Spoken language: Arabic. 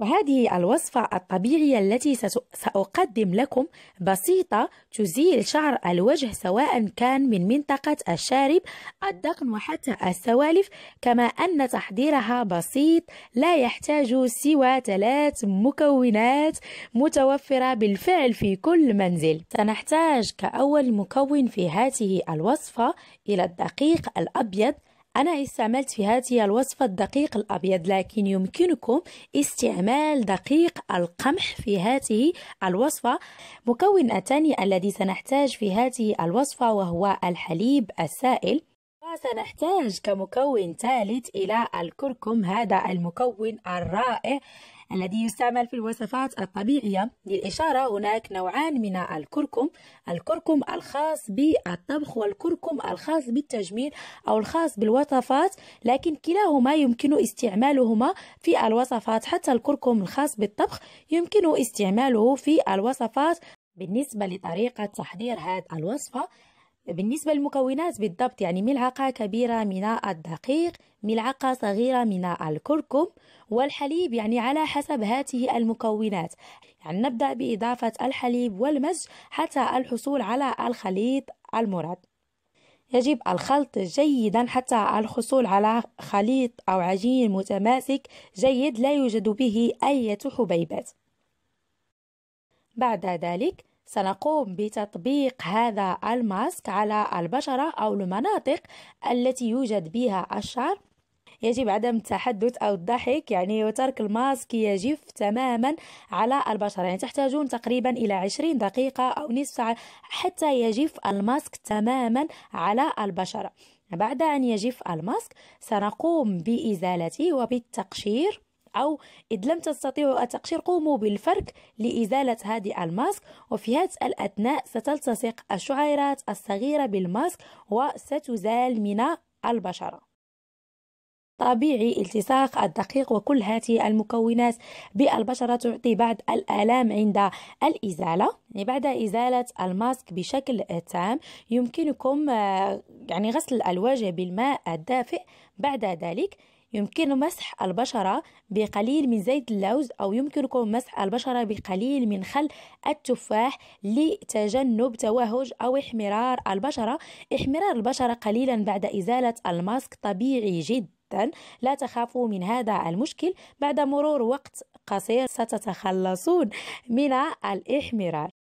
وهذه الوصفة الطبيعية التي سأقدم لكم بسيطة تزيل شعر الوجه سواء كان من منطقة الشارب الدقن وحتى السوالف كما أن تحضيرها بسيط لا يحتاج سوى ثلاث مكونات متوفرة بالفعل في كل منزل سنحتاج كأول مكون في هذه الوصفة إلى الدقيق الأبيض أنا استعملت في هذه الوصفة الدقيق الأبيض لكن يمكنكم استعمال دقيق القمح في هذه الوصفة مكون الثاني الذي سنحتاج في هذه الوصفة وهو الحليب السائل وسنحتاج كمكون ثالث إلى الكركم هذا المكون الرائع الذي يستعمل في الوصفات الطبيعية للإشارة هناك نوعان من الكركم الكركم الخاص بالطبخ والكركم الخاص بالتجميل أو الخاص بالوصفات لكن كلاهما يمكن استعمالهما في الوصفات حتى الكركم الخاص بالطبخ يمكن استعماله في الوصفات بالنسبة لطريقة تحضير هذه الوصفة بالنسبة للمكونات بالضبط يعني ملعقة كبيرة من الدقيق ملعقة صغيرة من الكركم والحليب يعني على حسب هذه المكونات يعني نبدأ بإضافة الحليب والمزج حتى الحصول على الخليط المراد يجب الخلط جيدا حتى الحصول على خليط أو عجين متماسك جيد لا يوجد به أي حبيبات بعد ذلك سنقوم بتطبيق هذا الماسك على البشرة أو المناطق التي يوجد بها الشعر يجب عدم التحدث أو الضحك يعني وترك الماسك يجف تماما على البشر يعني تحتاجون تقريبا إلى 20 دقيقة أو نصف ساعة حتى يجف الماسك تماما على البشرة بعد أن يجف الماسك سنقوم بإزالته وبالتقشير أو إذ لم تستطيعوا التقشير قوموا بالفرك لإزالة هذه الماسك وفي هذه الأثناء ستلتصق الشعيرات الصغيرة بالماسك وستزال من البشرة طبيعي التصاق الدقيق وكل هذه المكونات بالبشرة تعطي بعض الآلام عند الإزالة يعني بعد إزالة الماسك بشكل تام يمكنكم آه، يعني غسل الوجه بالماء الدافئ بعد ذلك يمكن مسح البشرة بقليل من زيت اللوز أو يمكنكم مسح البشرة بقليل من خل التفاح لتجنب توهج أو احمرار البشرة احمرار البشرة قليلا بعد إزالة الماسك طبيعي جدا جدا لا تخافوا من هذا المشكل بعد مرور وقت قصير ستتخلصون من الإحمرار